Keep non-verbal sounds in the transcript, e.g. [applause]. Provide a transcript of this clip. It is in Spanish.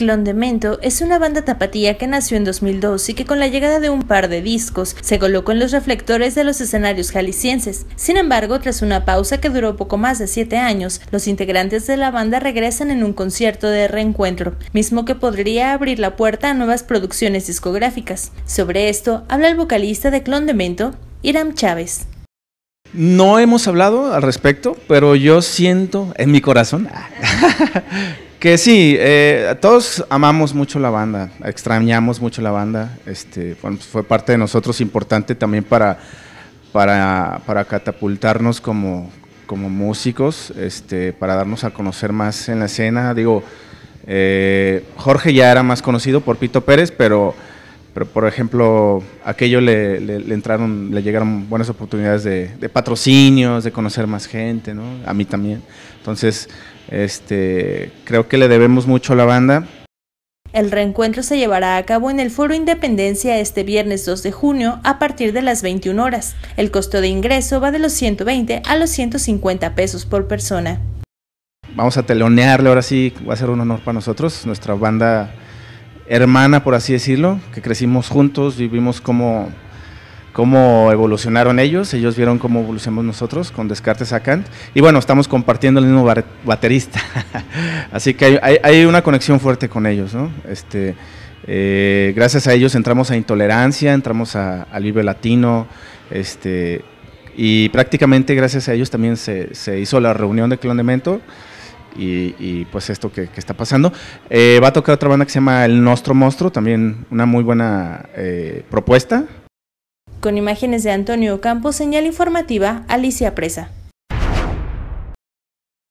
Clon Clondemento es una banda tapatía que nació en 2002 y que con la llegada de un par de discos se colocó en los reflectores de los escenarios jaliscienses. Sin embargo, tras una pausa que duró poco más de siete años, los integrantes de la banda regresan en un concierto de reencuentro, mismo que podría abrir la puerta a nuevas producciones discográficas. Sobre esto habla el vocalista de Clon Clondemento, Iram Chávez. No hemos hablado al respecto, pero yo siento en mi corazón [laughs] [laughs] Que sí, eh, todos amamos mucho la banda, extrañamos mucho la banda. Este, pues, fue, parte de nosotros importante también para, para, catapultarnos como, como músicos, este, para darnos a conocer más en la escena. Digo, eh, Jorge ya era más conocido por Pito Pérez, pero, pero por ejemplo, aquello le, entraron, le llegaron buenas oportunidades de, patrocinios, de conocer más gente, ¿no? A mí también. Entonces, este, creo que le debemos mucho a la banda. El reencuentro se llevará a cabo en el Foro Independencia este viernes 2 de junio a partir de las 21 horas. El costo de ingreso va de los 120 a los 150 pesos por persona. Vamos a telonearle, ahora sí va a ser un honor para nosotros, nuestra banda hermana, por así decirlo, que crecimos juntos, vivimos como cómo evolucionaron ellos, ellos vieron cómo evolucionamos nosotros con Descartes a Kant, y bueno, estamos compartiendo el mismo baterista, [laughs] así que hay, una conexión fuerte con ellos, ¿no? Este, eh, gracias a ellos entramos a Intolerancia, entramos a, Latino, este, y prácticamente gracias a ellos también se, hizo la reunión de Clon de Mento, y, pues esto que, está pasando. Eh, va a tocar otra banda que se llama El Nostro Monstruo, también una muy buena eh, propuesta. Con imágenes de Antonio Campos, señal informativa, Alicia Presa.